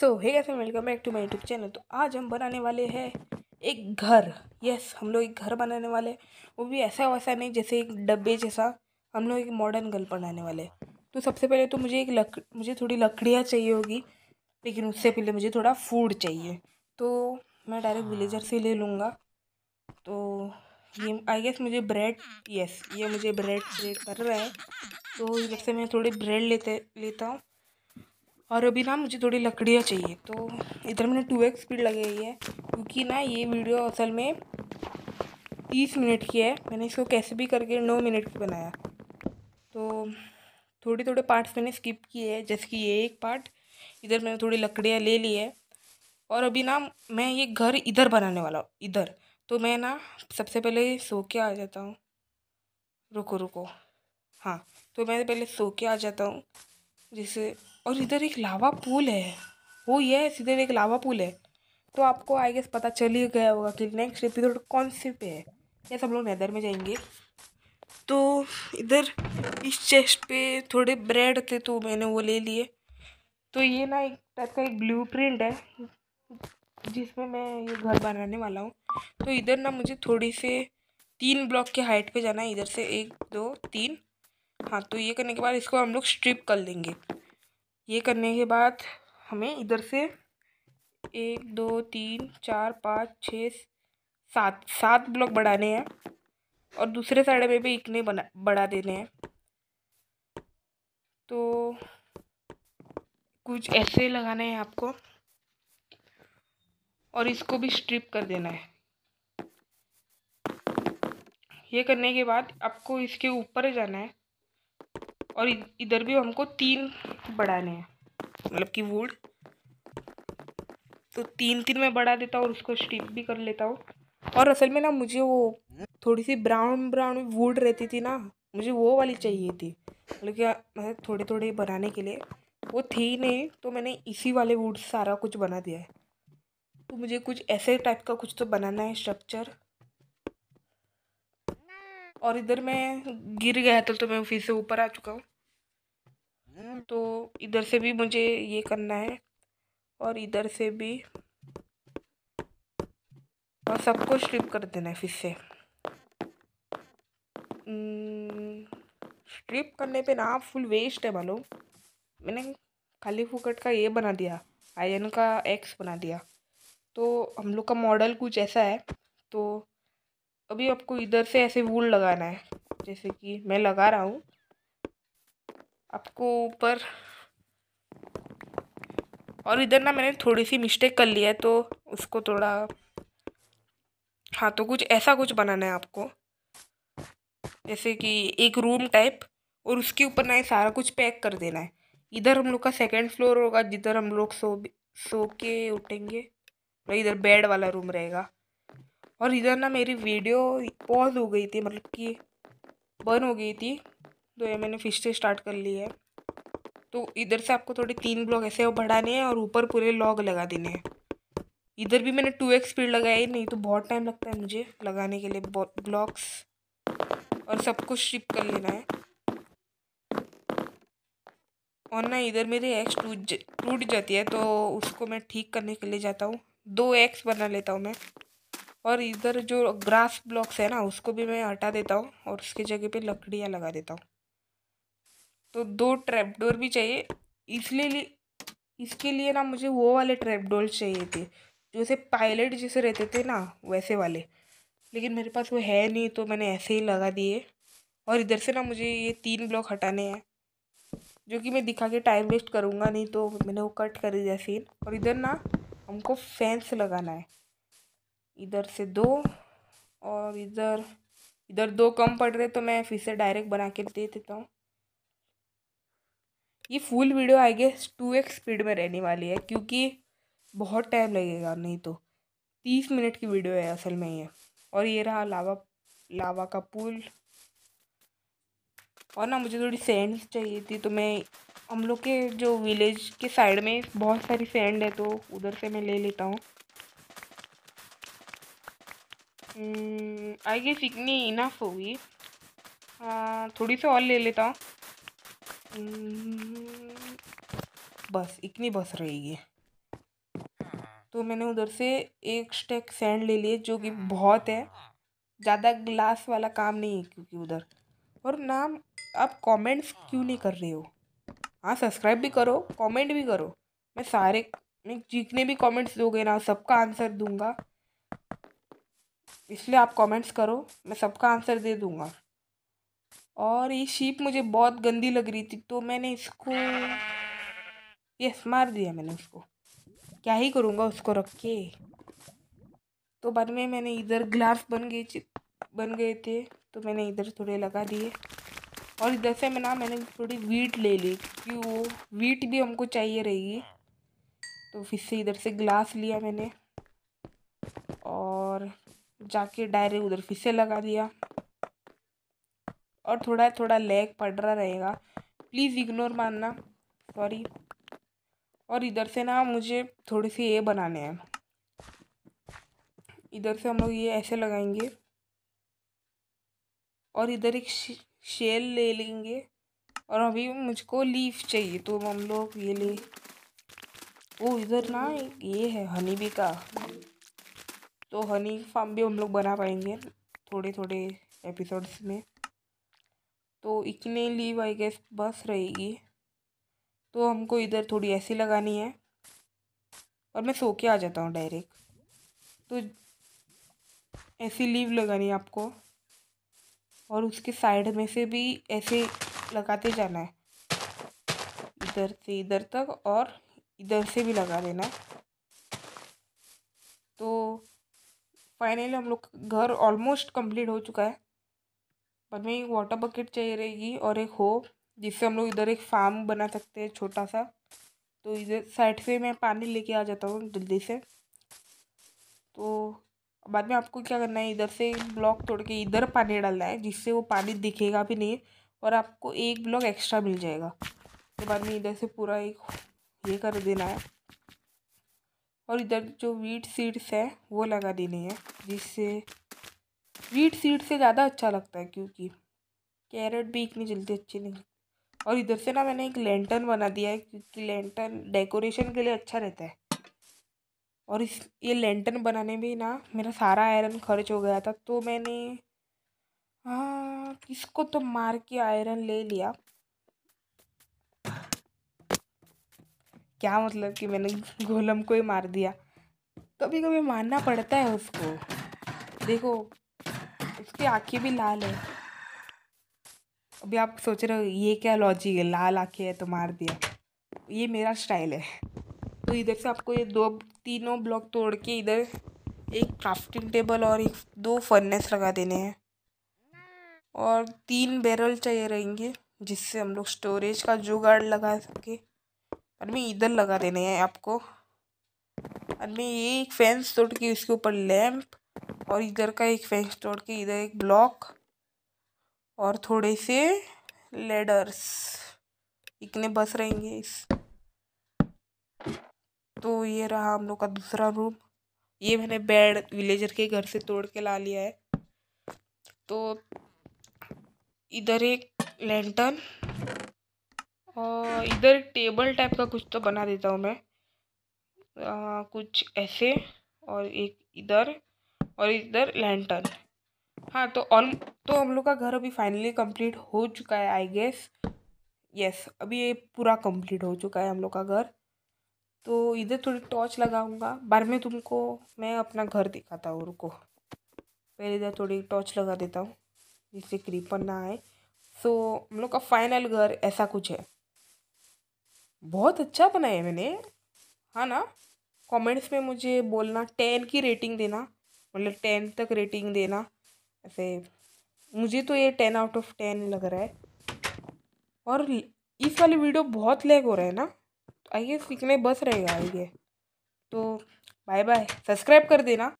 so hey guys welcome back to my YouTube channel तो आज हम बनाने वाले हैं एक घर यस हम लोग एक घर बनाने वाले हैं वो भी ऐसा वैसा नहीं जैसे एक डब्बे जैसा हम लोग एक मॉडर्न घर बनाने वाले तो सबसे पहले तो मुझे एक लक मुझे थोड़ी लकड़ियाँ चाहिए होगी लेकिन उससे पहले मुझे थोड़ा फूड चाहिए तो मैं डायरेक्ट विलेजर से ले लूँगा तो ये आई गेस मुझे ब्रेड यस ये मुझे ब्रेड कर रहा है तो जब से मैं थोड़ी ब्रेड लेते लेता हूँ और अभी ना मुझे थोड़ी लकड़ियाँ चाहिए तो इधर मैंने टू एक्स स्पीड लगाई है क्योंकि ना ये वीडियो असल में तीस मिनट की है मैंने इसको कैसे भी करके नौ मिनट की बनाया तो थोड़े थोड़े पार्ट्स मैंने स्किप किए हैं जैसे कि ये एक पार्ट इधर मैंने थोड़ी लकड़ियाँ ले ली है और अभी ना मैं ये घर इधर बनाने वाला हूँ इधर तो मैं ना सबसे पहले सो के आ जाता हूँ रुको रुको हाँ तो मैं पहले सो के आ जाता हूँ जैसे और इधर एक लावा पूल है वो ये इधर एक लावा पूल है तो आपको आई गेस पता चल ही गया होगा कि नेक्स्ट एपिसोड कौन से पे है या सब लोग नैदर में जाएंगे तो इधर इस चेस्ट पे थोड़े ब्रेड थे तो मैंने वो ले लिए तो ये ना एक टाइप का एक ब्लू प्रिंट है जिसमें मैं ये घर बनाने वाला हूँ तो इधर ना मुझे थोड़ी से तीन ब्लॉक के हाइट पे जाना है इधर से एक दो तीन हाँ तो ये करने के बाद इसको हम लोग स्ट्रिप कर लेंगे ये करने के बाद हमें इधर से एक दो तीन चार पाँच छः सात सात ब्लॉक बढ़ाने हैं और दूसरे साइड में भी इतने बना बढ़ा देने हैं तो कुछ ऐसे लगाने हैं आपको और इसको भी स्ट्रिप कर देना है ये करने के बाद आपको इसके ऊपर जाना है और इधर भी हमको तीन बढ़ाने हैं मतलब कि वुड तो तीन तीन में बढ़ा देता हूँ और उसको स्टिप भी कर लेता हूँ और असल में ना मुझे वो थोड़ी सी ब्राउन ब्राउन वुड रहती थी ना मुझे वो वाली चाहिए थी मतलब कि थोड़े थोड़े बनाने के लिए वो थी नहीं तो मैंने इसी वाले वुड सारा कुछ बना दिया है तो मुझे कुछ ऐसे टाइप का कुछ तो बनाना है स्ट्रक्चर और इधर मैं गिर गया था तो, तो मैं फिर से ऊपर आ चुका हूँ तो इधर से भी मुझे ये करना है और इधर से भी और सबको स्ट्रिप कर देना है फिर से हम्म, स्ट्रिप करने पे ना फुल वेस्ट है मालूम मैंने खाली फुकट का ये बना दिया आयन का एक्स बना दिया तो हम लोग का मॉडल कुछ ऐसा है तो अभी आपको इधर से ऐसे वूल लगाना है जैसे कि मैं लगा रहा हूँ आपको ऊपर और इधर ना मैंने थोड़ी सी मिस्टेक कर ली है तो उसको थोड़ा हाँ तो कुछ ऐसा कुछ बनाना है आपको जैसे कि एक रूम टाइप और उसके ऊपर ना ये सारा कुछ पैक कर देना है इधर हम लोग का सेकंड फ्लोर होगा जिधर हम लोग सो सो के उठेंगे और इधर बेड वाला रूम रहेगा और इधर ना मेरी वीडियो पॉज हो गई थी मतलब कि बर्न हो गई थी तो ये मैंने फिर से स्टार्ट कर ली है तो इधर से आपको थोड़े तीन ब्लॉग ऐसे बढ़ाने हैं और ऊपर पूरे लॉग लगा देने हैं इधर भी मैंने टू एक्स स्पीड लगाई नहीं तो बहुत टाइम लगता है मुझे लगाने के लिए ब्लॉक्स और सब कुछ शिप कर लेना है और ना इधर मेरी एक्स टूट टूट जाती है तो उसको मैं ठीक करने के लिए जाता हूँ दो एक्स बना लेता हूँ मैं और इधर जो ग्रास ब्लॉक्स है ना उसको भी मैं हटा देता हूँ और उसके जगह पे लकड़ियाँ लगा देता हूँ तो दो ट्रैप डोर भी चाहिए इसलिए इसके लिए ना मुझे वो वाले ट्रैप डोर चाहिए थे जैसे पायलट जैसे रहते थे ना वैसे वाले लेकिन मेरे पास वो है नहीं तो मैंने ऐसे ही लगा दिए और इधर से ना मुझे ये तीन ब्लॉक हटाने हैं जो कि मैं दिखा के टाइम वेस्ट करूँगा नहीं तो मैंने वो कट कर दिया सीन और इधर ना हमको फैंस लगाना है इधर से दो और इधर इधर दो कम पड़ रहे तो मैं फिर से डायरेक्ट बना के दे देता हूँ ये full video I guess two x speed में रहने वाली है क्योंकि बहुत टाइम लगेगा नहीं तो तीस मिनट की वीडियो है असल में ये और ये रहा लावा लावा का पुल और ना मुझे थोड़ी सैंड्स चाहिए थी तो मैं हम लोग के जो विलेज के साइड में बहुत सारी सैंड है तो उधर से मैं ले लेता हूँ आई गेस इतनी इनफ होगी थोड़ी सी और ले लेता हूँ mm, बस इतनी बस रहेगी तो मैंने उधर से एक स्टैक सैंड ले लिए जो कि बहुत है ज़्यादा ग्लास वाला काम नहीं है क्योंकि उधर और नाम आप कमेंट्स क्यों नहीं कर रहे हो हाँ सब्सक्राइब भी करो कमेंट भी करो मैं सारे मैं जितने भी कमेंट्स दोगे ना सबका आंसर दूंगा इसलिए आप कमेंट्स करो मैं सबका आंसर दे दूँगा और ये शीप मुझे बहुत गंदी लग रही थी तो मैंने इसको यस मार दिया मैंने उसको क्या ही करूँगा उसको रख के तो बाद में मैंने इधर ग्लास बन गए बन गए थे तो मैंने इधर थोड़े लगा दिए और इधर से मैं ना मैंने थोड़ी वीट ले ली क्योंकि वो वीट भी हमको चाहिए रहेगी तो फिर से इधर से ग्लास लिया मैंने और जाके डायरेक्ट उधर फिर से लगा दिया और थोड़ा थोड़ा लैग पड़ रहा रहेगा प्लीज़ इग्नोर मानना सॉरी और इधर से ना मुझे थोड़े से ये बनाने हैं इधर से हम लोग ये ऐसे लगाएंगे और इधर एक शेल ले लेंगे और अभी मुझको लीफ चाहिए तो हम लोग ये ले वो इधर ना ये है हनी भी का तो हनी फार्म भी हम लोग बना पाएंगे थोड़े थोड़े एपिसोड्स में तो इतने लीव आई गेस बस रहेगी तो हमको इधर थोड़ी ऐसी लगानी है और मैं सो के आ जाता हूँ डायरेक्ट तो ऐसी लीव लगानी है आपको और उसके साइड में से भी ऐसे लगाते जाना है इधर से इधर तक और इधर से भी लगा देना तो फाइनली हम लोग घर ऑलमोस्ट कंप्लीट हो चुका है बाद में एक वाटर बकेट चाहिए रहेगी और एक हो जिससे हम लोग इधर एक फार्म बना सकते हैं छोटा सा तो इधर साइड से मैं पानी लेके आ जाता हूँ जल्दी से तो बाद में आपको क्या करना है इधर से ब्लॉक तोड़ के इधर पानी डालना है जिससे वो पानी दिखेगा भी नहीं और आपको एक ब्लॉक एक्स्ट्रा मिल जाएगा तो बाद में इधर से पूरा एक ये कर देना है और इधर जो वीट सीड्स है वो लगा देनी है जिससे वीट सीड से ज़्यादा अच्छा लगता है क्योंकि कैरेट भी इतनी जल्दी अच्छी नहीं और इधर से ना मैंने एक लेंटन बना दिया है क्योंकि लेंटन डेकोरेशन के लिए अच्छा रहता है और इस ये लेंटन बनाने में ना मेरा सारा आयरन खर्च हो गया था तो मैंने हाँ इसको तो मार के आयरन ले लिया क्या मतलब कि मैंने गोलम को ही मार दिया कभी कभी मारना पड़ता है उसको देखो उसकी आँखें भी लाल है अभी आप सोच रहे हो ये क्या लॉजिक है लाल आँखें है तो मार दिया ये मेरा स्टाइल है तो इधर से आपको ये दो तीनों ब्लॉक तोड़ के इधर एक क्राफ्टिंग टेबल और एक दो फर्नेस लगा देने हैं और तीन बैरल चाहिए रहेंगे जिससे हम लोग स्टोरेज का जुगाड़ लगा सके अनमी इधर लगा देने हैं आपको अनमी ये एक फैंस तोड़ के इसके ऊपर लैंप और इधर का एक फैंस तोड़ के इधर एक ब्लॉक और थोड़े से लेडर्स इतने बस रहेंगे इस तो ये रहा हम लोग का दूसरा रूम ये मैंने बेड विलेजर के घर से तोड़ के ला लिया है तो इधर एक लैंटर्न और इधर टेबल टाइप का कुछ तो बना देता हूँ मैं आ, कुछ ऐसे और एक इधर और इधर लैंटर्न हाँ तो ऑल तो हम लोग का घर अभी फाइनली कंप्लीट हो चुका है आई गेस यस अभी ये पूरा कंप्लीट हो चुका है हम लोग का घर तो इधर थोड़ी टॉर्च लगाऊंगा बाद में तुमको मैं अपना घर दिखाता हूँ रुको पहले इधर थोड़ी टॉर्च लगा देता हूँ जिससे क्रीपर ना आए सो so, हम लोग का फाइनल घर ऐसा कुछ है बहुत अच्छा बनाया मैंने हाँ ना कमेंट्स में मुझे बोलना टेन की रेटिंग देना मतलब टेन तक रेटिंग देना ऐसे मुझे तो ये टेन आउट ऑफ टेन लग रहा है और इस वाली वीडियो बहुत लैग हो रहा है ना तो आइए सीखने बस रहेगा आइए तो बाय बाय सब्सक्राइब कर देना